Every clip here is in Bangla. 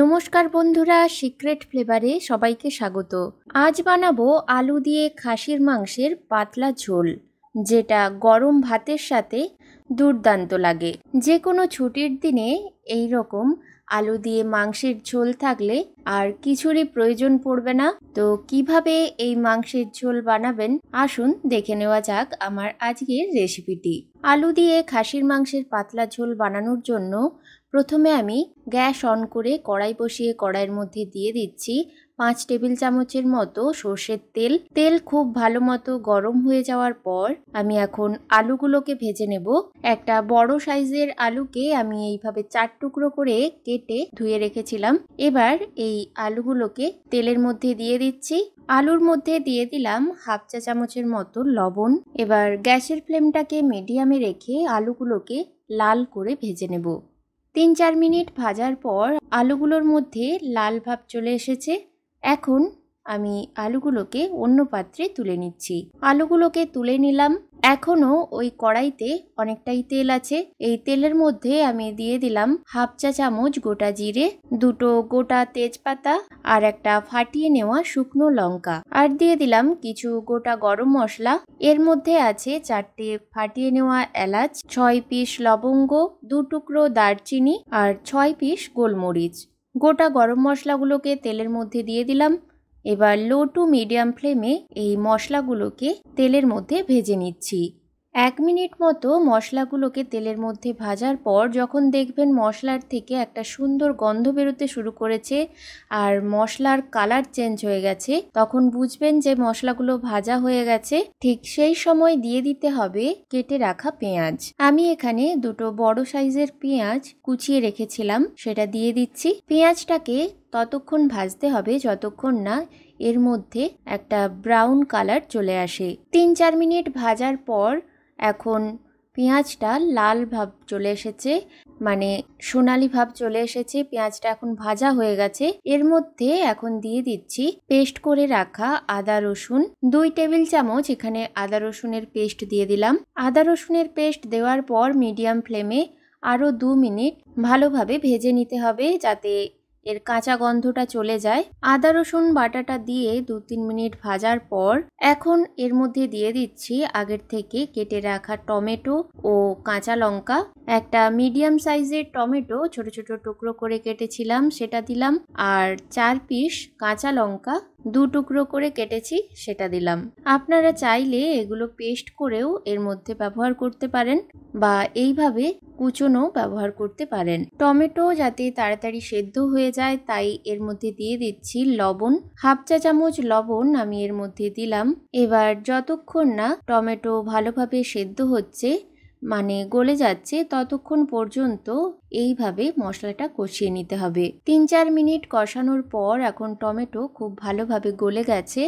নমস্কার বন্ধুরা সিক্রেট ফ্লেভারে সবাইকে স্বাগত আজ বানাবো আলু দিয়ে খাসির মাংসের পাতলা ঝোল যেটা গরম ভাতের সাথে দুর্দান্ত লাগে যে কোনো ছুটির দিনে এই রকম আলু দিয়ে মাংসের ঝোল থাকলে আর কিছুরই প্রয়োজন পড়বে না তো কিভাবে এই মাংসের ঝোল বানাবেন আসুন দেখে নেওয়া যাক আমার আজকের রেসিপিটি আলু দিয়ে খাসির মাংসের পাতলা ঝোল বানানোর জন্য প্রথমে আমি গ্যাস অন করে কড়াই বসিয়ে কড়াইয়ের মধ্যে দিয়ে দিচ্ছি পাঁচ টেবিল চামচের মতো সর্ষের তেল তেল খুব ভালো মতো গরম হয়ে যাওয়ার পর আমি এখন আলুগুলোকে ভেজে নেব একটা বড় সাইজের আলুকে আমি এইভাবে চার টুকরো করে কেটে ধুয়ে রেখেছিলাম এবার এই আলুগুলোকে তেলের মধ্যে দিয়ে দিচ্ছি আলুর মধ্যে দিয়ে দিলাম হাফ চা চামচের মতো লবণ এবার গ্যাসের ফ্লেমটাকে মিডিয়ামে রেখে আলুগুলোকে লাল করে ভেজে নেব তিন চার মিনিট ভাজার পর আলুগুলোর মধ্যে লাল ভাব চলে এসেছে এখন আমি আলুগুলোকে অন্য পাত্রে তুলে নিচ্ছি আলুগুলোকে তুলে নিলাম এখনও ওই কড়াইতে অনেকটাই তেল আছে এই তেলের মধ্যে আমি দিয়ে দিলাম হাফ চা চামচ গোটা জিরে দুটো গোটা তেজপাতা আর একটা ফাটিয়ে নেওয়া শুকনো লঙ্কা আর দিয়ে দিলাম কিছু গোটা গরম মশলা এর মধ্যে আছে চারটে ফাটিয়ে নেওয়া এলাচ ছয় পিস লবঙ্গ দু টুকরো দারচিনি আর ছয় পিস গোলমরিচ গোটা গরম মশলাগুলোকে তেলের মধ্যে দিয়ে দিলাম এবার লো টু মিডিয়াম ফ্লেমে এই মশলাগুলোকে তেলের মধ্যে ভেজে নিচ্ছি এক মিনিট মতো মশলাগুলোকে তেলের মধ্যে ভাজার পর যখন দেখবেন মশলার থেকে একটা সুন্দর গন্ধ বেরোতে শুরু করেছে আর মশলার কালার চেঞ্জ হয়ে গেছে তখন বুঝবেন যে মশলাগুলো ভাজা হয়ে গেছে ঠিক সেই সময় দিয়ে দিতে হবে কেটে রাখা পেঁয়াজ আমি এখানে দুটো বড় সাইজের পেঁয়াজ কুচিয়ে রেখেছিলাম সেটা দিয়ে দিচ্ছি পেঁয়াজটাকে ততক্ষণ ভাজতে হবে যতক্ষণ না এর মধ্যে একটা ব্রাউন কালার চলে আসে তিন চার মিনিট ভাজার পর এখন পেঁয়াজটা লাল ভাব চলে এসেছে মানে সোনালি ভাব চলে এসেছে পেঁয়াজটা এখন ভাজা হয়ে গেছে এর মধ্যে এখন দিয়ে দিচ্ছি পেস্ট করে রাখা আদা রসুন দুই টেবিল চামচ এখানে আদা রসুনের পেস্ট দিয়ে দিলাম আদা রসুনের পেস্ট দেওয়ার পর মিডিয়াম ফ্লেমে আরও দু মিনিট ভালোভাবে ভেজে নিতে হবে যাতে এর কাঁচা গন্ধটা চলে যায় আদা রসুন বাটাটা দিয়ে দু তিন মিনিট ভাজার পর এখন এর মধ্যে দিয়ে দিচ্ছি আগের থেকে কেটে রাখা টমেটো ও কাঁচা লঙ্কা একটা মিডিয়াম সাইজের টমেটো ছোট ছোট টুকরো করে কেটেছিলাম সেটা দিলাম আর চার পিস কাঁচা লঙ্কা দু টুকরো করে কেটেছি সেটা দিলাম আপনারা চাইলে এগুলো পেস্ট করেও এর মধ্যে ব্যবহার করতে পারেন বা এইভাবে কুচনো ব্যবহার করতে পারেন টমেটো যাতে তাড়াতাড়ি সেদ্ধ হয়ে যায় তাই এর মধ্যে দিয়ে দিচ্ছি লবণ হাফ চা চামচ লবণ আমি এর মধ্যে দিলাম এবার যতক্ষণ না টমেটো ভালোভাবে সেদ্ধ হচ্ছে মানে গলে যাচ্ছে ততক্ষণ পর্যন্ত এইভাবে মশলাটা কষিয়ে নিতে হবে তিন চার মিনিট কষানোর পর এখন টমেটো খুব ভালোভাবে গলে গেছে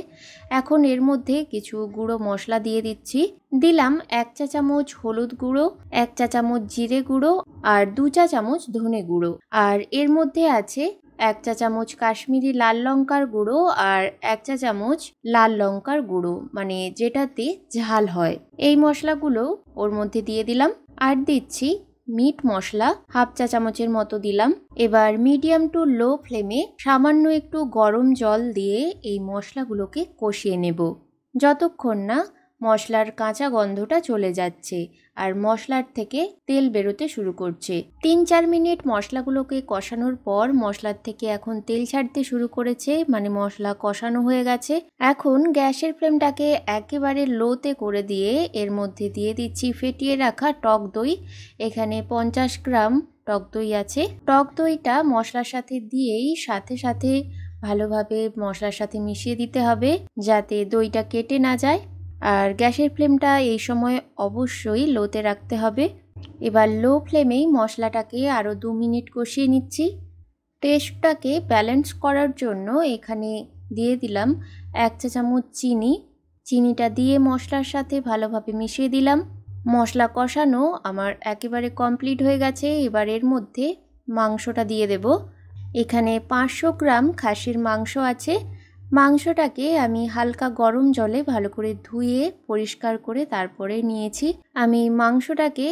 এখন এর মধ্যে কিছু গুঁড়ো মশলা দিয়ে দিচ্ছি দিলাম এক চা চামচ হলুদ গুঁড়ো এক চা চামচ জিরে গুঁড়ো আর দু চা চামচ ধনে গুঁড়ো আর এর মধ্যে আছে এক চা চামচ কাশ্মীরি লাল লঙ্কার গুঁড়ো আর এক চা চামচ লাল লঙ্কার গুঁড়ো মানে যেটাতে ঝাল হয় এই মশলাগুলো ওর মধ্যে দিয়ে দিলাম আর দিচ্ছি মিট মশলা হাফ চা চামচের মতো দিলাম এবার মিডিয়াম টু লো ফ্লেমে সামান্য একটু গরম জল দিয়ে এই মশলাগুলোকে কষিয়ে নেব যতক্ষণ না মশলার কাঁচা গন্ধটা চলে যাচ্ছে আর মশলার থেকে তেল বেরোতে শুরু করছে তিন চার মিনিট মশলাগুলোকে কষানোর পর মশলার থেকে এখন তেল ছাড়তে শুরু করেছে মানে মশলা কষানো হয়ে গেছে এখন গ্যাসের ফ্লেমটাকে একেবারে লোতে করে দিয়ে এর মধ্যে দিয়ে দিচ্ছি ফেটিয়ে রাখা টক দই এখানে পঞ্চাশ গ্রাম টক দই আছে টক দইটা মশলার সাথে দিয়েই সাথে সাথে ভালোভাবে মশলার সাথে মিশিয়ে দিতে হবে যাতে দইটা কেটে না যায় আর গ্যাসের ফ্লেমটা এই সময় অবশ্যই লোতে রাখতে হবে এবার লো ফ্লেমেই মশলাটাকে আরও দু মিনিট কষিয়ে নিচ্ছি টেস্টটাকে ব্যালেন্স করার জন্য এখানে দিয়ে দিলাম এক চা চামচ চিনি চিনিটা দিয়ে মশলার সাথে ভালোভাবে মিশিয়ে দিলাম মশলা কষানো আমার একেবারে কমপ্লিট হয়ে গেছে এবার এর মধ্যে মাংসটা দিয়ে দেব এখানে পাঁচশো গ্রাম খাসির মাংস আছে মাংসটাকে আমি হালকা গরম জলে ভালো করে ধুয়ে পরিষ্কার করে তারপরে নিয়েছি আমি মাংসটাকে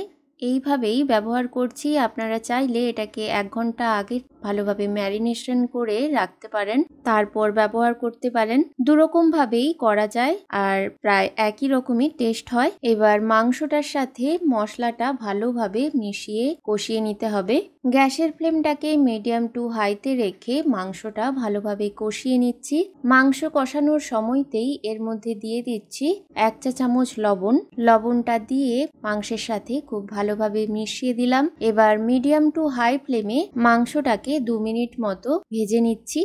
এইভাবেই ব্যবহার করছি আপনারা চাইলে এটাকে এক ঘন্টা আগে ভালোভাবে ম্যারিনেশন করে রাখতে পারেন তারপর ব্যবহার করতে পারেন দুরকমভাবেই করা যায় আর প্রায় একই রকমই টেস্ট হয় এবার মাংসটার সাথে মশলাটা ভালোভাবে মিশিয়ে কষিয়ে নিতে হবে গ্যাসের ফ্লেমটাকে মিডিয়াম টু হাইতে রেখে মাংসটা ভালোভাবে কষিয়ে নিচ্ছি মাংস কষানোর সময়তেই এর মধ্যে দিয়ে দিচ্ছি এক চা চামচ লবণ লবণটা দিয়ে মাংসের সাথে খুব ভালোভাবে মিশিয়ে দিলাম এবার মিডিয়াম টু হাই ফ্লেমে মাংসটাকে ঢাকে দু মিনিট মতো ভেজে নিচ্ছি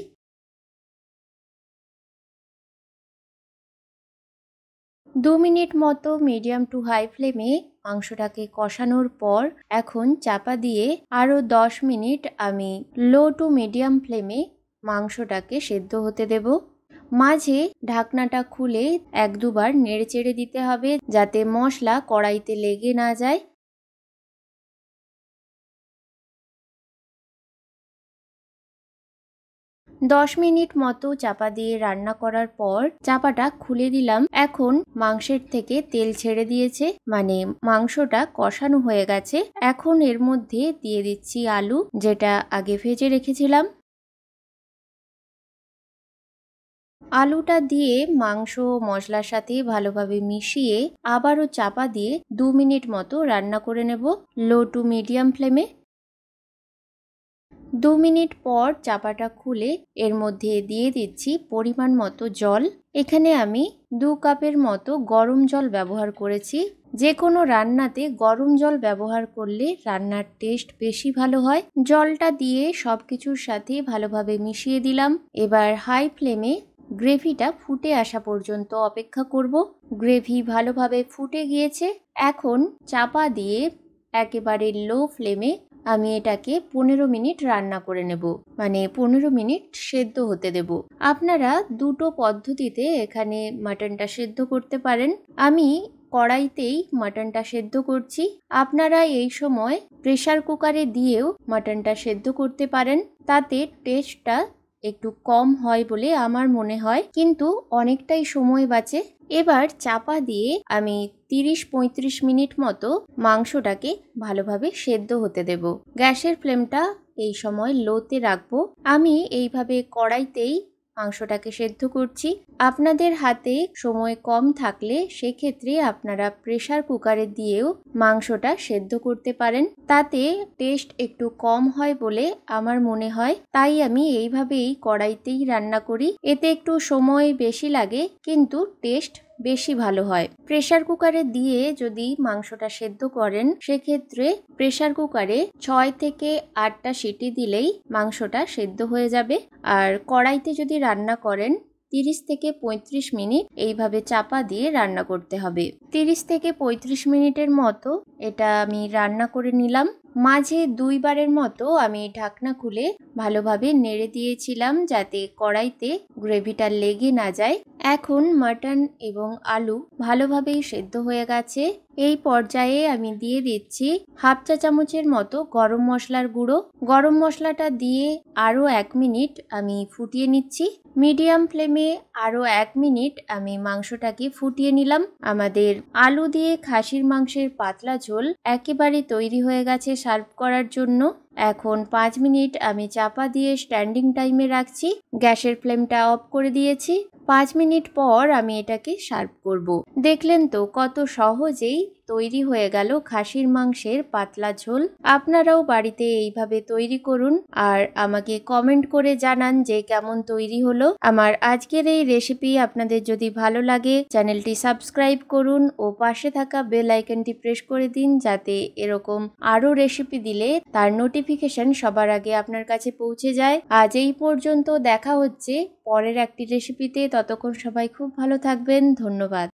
দু মিনিট মতো মিডিয়াম টু হাই ফ্লেমে মাংসটাকে কষানোর পর এখন চাপা দিয়ে আরও দশ মিনিট আমি লো টু মিডিয়াম ফ্লেমে মাংসটাকে সেদ্ধ হতে দেব মাঝে ঢাকনাটা খুলে এক দুবার নেড়ে চেড়ে দিতে হবে যাতে মশলা কড়াইতে লেগে না যায় দশ মিনিট মতো চাপা দিয়ে রান্না করার পর চাপাটা খুলে দিলাম এখন মাংসের থেকে তেল ছেড়ে দিয়েছে মানে মাংসটা কষানো হয়ে গেছে এখন এর মধ্যে দিয়ে দিচ্ছি আলু যেটা আগে ভেজে রেখেছিলাম আলুটা দিয়ে মাংস মশলার সাথে ভালোভাবে মিশিয়ে আবারও চাপা দিয়ে দু মিনিট মতো রান্না করে নেব লো টু মিডিয়াম ফ্লেমে দু মিনিট পর চাপাটা খুলে এর মধ্যে দিয়ে দিচ্ছি পরিমাণ মতো জল এখানে আমি দু কাপের মতো গরম জল ব্যবহার করেছি যে কোনো রান্নাতে গরম জল ব্যবহার করলে রান্নার টেস্ট বেশি ভালো হয় জলটা দিয়ে সব কিছুর সাথে ভালোভাবে মিশিয়ে দিলাম এবার হাই ফ্লেমে গ্রেভিটা ফুটে আসা পর্যন্ত অপেক্ষা করব গ্রেভি ভালোভাবে ফুটে গিয়েছে এখন চাপা দিয়ে একেবারে লো ফ্লেমে আমি এটাকে পনেরো মিনিট রান্না করে নেব মানে পনেরো মিনিট সেদ্ধ হতে দেব আপনারা দুটো পদ্ধতিতে এখানে মাটনটা সেদ্ধ করতে পারেন আমি কড়াইতেই মাটনটা সেদ্ধ করছি আপনারা এই সময় প্রেশার কুকারে দিয়েও মাটনটা সেদ্ধ করতে পারেন তাতে টেস্টটা একটু কম হয় বলে আমার মনে হয় কিন্তু অনেকটাই সময় বাঁচে এবার চাপা দিয়ে আমি তিরিশ পঁয়ত্রিশ মিনিট মতো মাংসটাকে ভালোভাবে সেদ্ধ হতে দেব গ্যাসের ফ্লেমটা এই সময় লোতে রাখবো আমি এইভাবে কড়াইতেই মাংসটাকে সেদ্ধ করছি আপনাদের হাতে সময় কম থাকলে সেক্ষেত্রে আপনারা প্রেশার কুকারে দিয়েও মাংসটা সেদ্ধ করতে পারেন তাতে টেস্ট একটু কম হয় বলে আমার মনে হয় তাই আমি এইভাবেই কড়াইতেই রান্না করি এতে একটু সময় বেশি লাগে কিন্তু টেস্ট বেশি ভালো হয় প্রেশার কুকারে দিয়ে যদি মাংসটা সেদ্ধ করেন সেক্ষেত্রে প্রেশার কুকারে ছয় থেকে আটটা সিটি দিলেই মাংসটা সেদ্ধ হয়ে যাবে আর কড়াইতে যদি রান্না করেন 30 থেকে ৩৫ মিনিট এইভাবে চাপা দিয়ে রান্না করতে হবে 30 থেকে ৩৫ মিনিটের মতো এটা আমি রান্না করে নিলাম মাঝে দুইবারের মতো আমি ঢাকনা খুলে ভালোভাবে নেড়ে দিয়েছিলাম যাতে কড়াইতে গ্রেভিটা লেগে না যায় এখন মাটন এবং আলু ভালোভাবেই সেদ্ধ হয়ে গেছে এই পর্যায়ে আমি দিয়ে দিচ্ছি হাফ চা চামচের মতো গরম মশলার গুঁড়ো গরম মশলাটা দিয়ে আরও এক মিনিট আমি ফুটিয়ে নিচ্ছি মিডিয়াম ফ্লেমে আরও এক মিনিট আমি মাংসটাকে ফুটিয়ে নিলাম আমাদের আলু দিয়ে খাসির মাংসের পাতলা ঝোল একেবারে তৈরি হয়ে গেছে সার্ভ করার জন্য এখন পাঁচ মিনিট আমি চাপা দিয়ে স্ট্যান্ডিং টাইমে রাখছি গ্যাসের ফ্লেমটা অফ করে দিয়েছি পাঁচ মিনিট পর আমি এটাকে সার্ভ করব। দেখলেন তো কত সহজেই তৈরি হয়ে গেল খাসির মাংসের পাতলা ঝোল আপনারাও বাড়িতে এইভাবে তৈরি করুন আর আমাকে কমেন্ট করে জানান যে কেমন তৈরি হলো আমার আজকের এই রেসিপি আপনাদের যদি ভালো লাগে চ্যানেলটি সাবস্ক্রাইব করুন ও পাশে থাকা বেল আইকনটি প্রেস করে দিন যাতে এরকম আরও রেসিপি দিলে তার নোটিফিকেশন সবার আগে আপনার কাছে পৌঁছে যায় আজ এই পর্যন্ত দেখা হচ্ছে পরের একটি রেসিপিতে ততক্ষণ সবাই খুব ভালো থাকবেন ধন্যবাদ